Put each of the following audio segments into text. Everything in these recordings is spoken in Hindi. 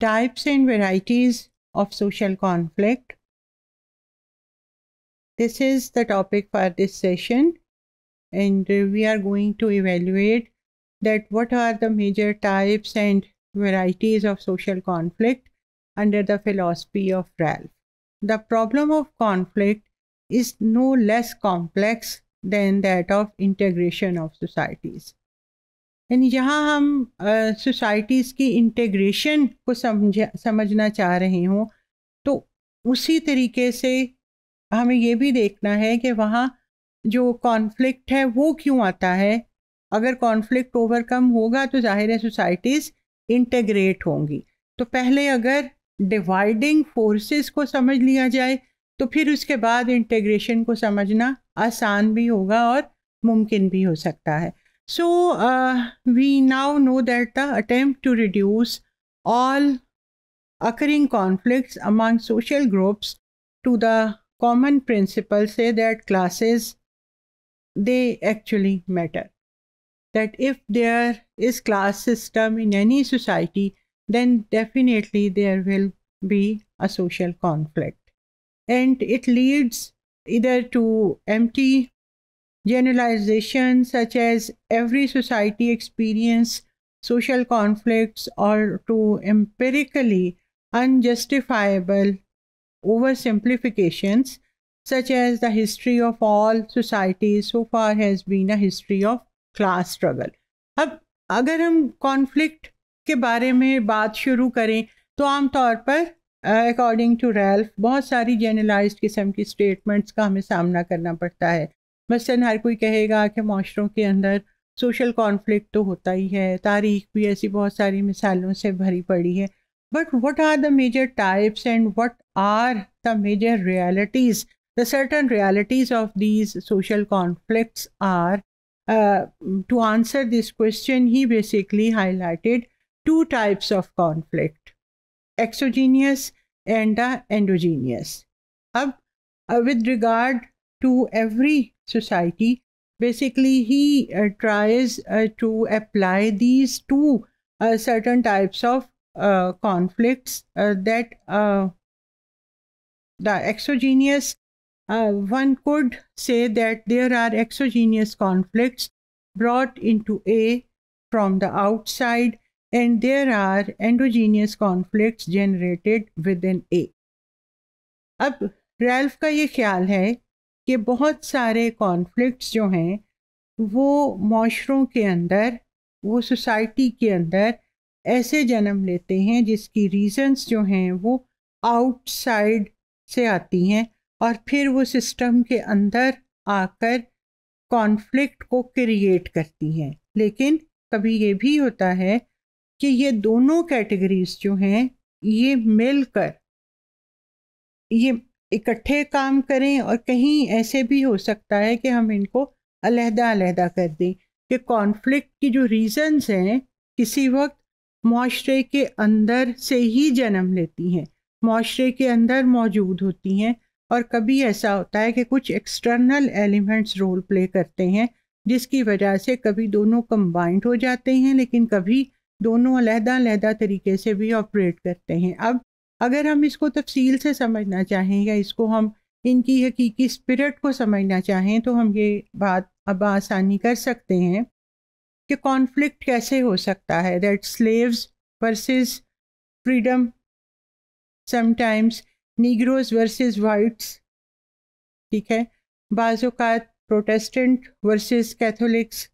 types and varieties of social conflict. This is the topic for this session and we are going to evaluate that what are the major types and varieties of social conflict under the philosophy of Ralph. The problem of conflict is no less complex than that of integration of societies. यानी यहाँ हम सोसाइटीज़ की इंटेग्रेशन को समझ समझना चाह रहे हों तो उसी तरीके से हमें ये भी देखना है कि वहाँ जो कॉन्फ्लिक्ट है वो क्यों आता है अगर कॉन्फ्लिक्ट ओवरकम होगा तो जाहिर है सोसाइटीज़ इंटेग्रेट होंगी तो पहले अगर डिवाइडिंग फोर्सेस को समझ लिया जाए तो फिर उसके बाद इंटेग्रेशन को समझना आसान भी होगा और मुमकिन भी हो सकता है So uh, we now know that the attempt to reduce all occurring conflicts among social groups to the common principle say that classes they actually matter that if there is class system in any society then definitely there will be a social conflict and it leads either to empty generalizations such as every society experience social conflicts or to empirically unjustifiable oversimplifications such as the history of all societies so far has been a history of class struggle अब अगर हम कॉन्फ्लिक्ट के बारे में बात शुरू करें तो आमतौर पर according to Ralph बहुत सारी generalized किस्म की statements का हमें सामना करना पड़ता है मसलन हर कोई कहेगा कि माशरों के अंदर सोशल कॉन्फ्लिक्ट तो होता ही है तारीख भी ऐसी बहुत सारी मिसालों से भरी पड़ी है but what are the major types and what are the major realities the certain realities of these social conflict are to answer this question he basically highlighted two types of conflict exogenous and the endogenous अब with regard to every society. Basically, he uh, tries uh, to apply these two uh, certain types of uh, conflicts uh, that uh, the exogenous one could say that there are exogenous conflicts brought into a from the outside and there are endogenous conflicts generated within a Now, Ralph's idea is. कि बहुत सारे कॉन्फ्लिक्ट्स जो हैं वो माशरों के अंदर वो सोसाइटी के अंदर ऐसे जन्म लेते हैं जिसकी रीजंस जो हैं वो आउटसाइड से आती हैं और फिर वो सिस्टम के अंदर आकर कॉन्फ्लिक्ट को क्रिएट करती हैं लेकिन कभी ये भी होता है कि ये दोनों कैटेगरीज जो हैं ये मिलकर ये इकट्ठे काम करें और कहीं ऐसे भी हो सकता है कि हम इनको अलहदा अलहदा कर दें कि कॉन्फ्लिक्ट की जो रीज़न्स हैं किसी वक्त माशरे के अंदर से ही जन्म लेती हैं माशरे के अंदर मौजूद होती हैं और कभी ऐसा होता है कि कुछ एक्सटर्नल एलिमेंट्स रोल प्ले करते हैं जिसकी वजह से कभी दोनों कंबाइंड हो जाते हैं लेकिन कभी दोनों अलहदा अलहदा तरीके से भी ऑपरेट करते हैं अब अगर हम इसको तफसील से समझना चाहें या इसको हम इनकी हकीकी स्पिरिट को समझना चाहें तो हम ये बात अब आसानी कर सकते हैं कि कॉन्फ्लिक्ट कैसे हो सकता है that slaves versus freedom sometimes Negroes versus whites ठीक है बाज़ात Protestant versus Catholics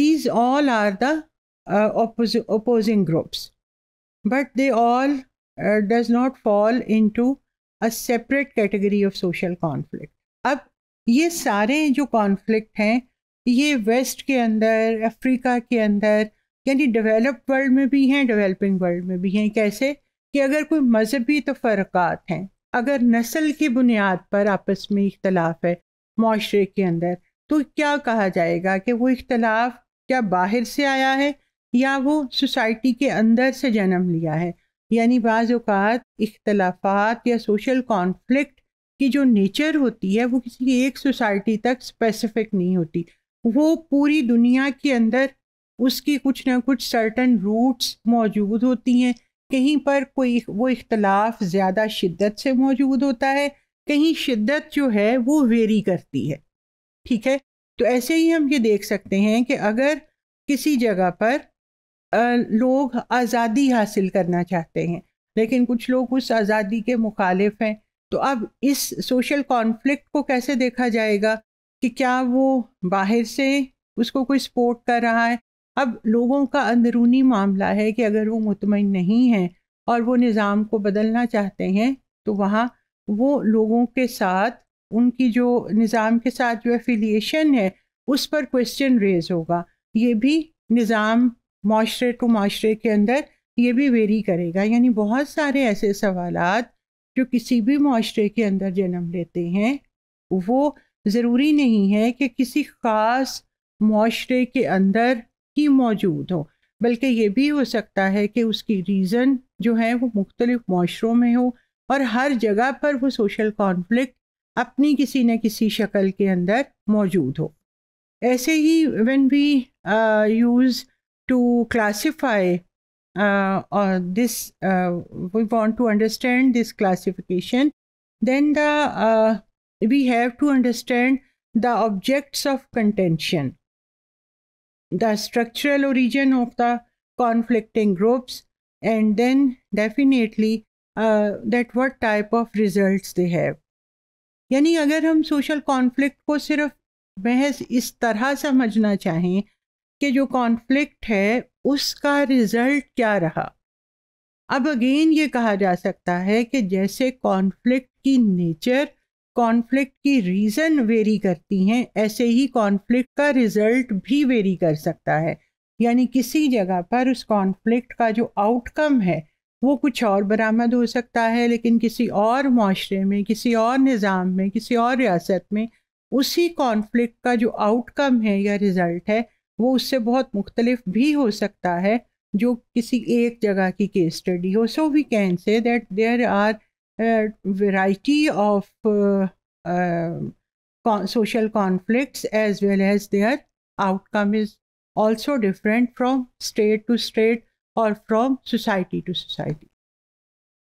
these all are the opposing groups but they all does not fall into a separate category of social conflict अब ये सारे जो कॉन्फ्लिक्ट हैं ये वेस्ट के अंदर अफ्रीका के अंदर यानी डेवलप्ड वर्ल्ड में भी हैं डेवलपिंग वर्ल्ड में भी हैं कैसे कि अगर कोई मजहबी तफरक़ात तो हैं अगर नस्ल की बुनियाद पर आपस में इख्तलाफ है माशरे के अंदर तो क्या कहा जाएगा कि वो इख्तलाफ क्या बाहर से आया है या वो सोसाइटी के अंदर से जन्म लिया है यानी बाज़ अवत इख्तलाफात या सोशल कॉन्फ्लिक्ट की जो नेचर होती है वो किसी एक सोसाइटी तक स्पेसिफिक नहीं होती वो पूरी दुनिया के अंदर उसकी कुछ ना कुछ सर्टन रूट्स मौजूद होती हैं कहीं पर कोई वो इख्तलाफ ज़्यादा शिद्दत से मौजूद होता है कहीं शिद्दत जो है वो वेरी करती है ठीक है तो ऐसे ही हम ये देख सकते हैं कि अगर किसी जगह पर लोग आज़ादी हासिल करना चाहते हैं लेकिन कुछ लोग उस आज़ादी के मुखालिफ हैं तो अब इस सोशल कॉन्फ्लिक्ट को कैसे देखा जाएगा कि क्या वो बाहर से उसको कोई सपोर्ट कर रहा है अब लोगों का अंदरूनी मामला है कि अगर वो मुतमिन नहीं हैं और वो निज़ाम को बदलना चाहते हैं तो वहाँ वो लोगों के साथ उनकी जो निज़ाम के साथ जो एफिलिएशन है उस पर क्वेश्चन रेज होगा ये भी निज़ाम माशरे टू माशरे के अंदर ये भी वेरी करेगा यानी बहुत सारे ऐसे सवाल जो किसी भी माशरे के अंदर जन्म लेते हैं वो ज़रूरी नहीं है कि किसी ख़ास माशरे के अंदर ही मौजूद हो बल्कि ये भी हो सकता है कि उसकी रीज़न जो है वो मुख्तलिफ़ माशरों में हो और हर जगह पर वो सोशल कॉन्फ्लिक्ट अपनी किसी न किसी शक्ल के अंदर मौजूद हो ऐसे ही when we use to classify uh, this, uh, we want to understand this classification, then the uh, we have to understand the objects of contention, the structural origin of the conflicting groups, and then definitely uh, that what type of results they have. यानी अगर हम सोशल कॉन्फ्लिक्ट को सिर्फ महज इस तरह समझना चाहें के जो कॉन्फ्लिक्ट है उसका रिजल्ट क्या रहा अब अगेन ये कहा जा सकता है कि जैसे कॉन्फ्लिक्ट की नेचर कॉन्फ्लिक्ट की रीज़न वेरी करती हैं ऐसे ही कॉन्फ्लिक्ट का रिज़ल्ट भी वेरी कर सकता है यानी किसी जगह पर उस कॉन्फ्लिक्ट का जो आउटकम है वो कुछ और बरामद हो सकता है लेकिन किसी और माशरे में किसी और निज़ाम में किसी और रियासत में उसी कॉन्फ्लिक्ट का जो आउटकम है या रिज़ल्ट है वो उससे बहुत मुख्तलिफ भी हो सकता है जो किसी एक जगह की केस स्टडी हो so we can say that there are variety of social conflict as well as their outcome is also different from state to state और फ्राम सोसाइटी टू सोसाइटी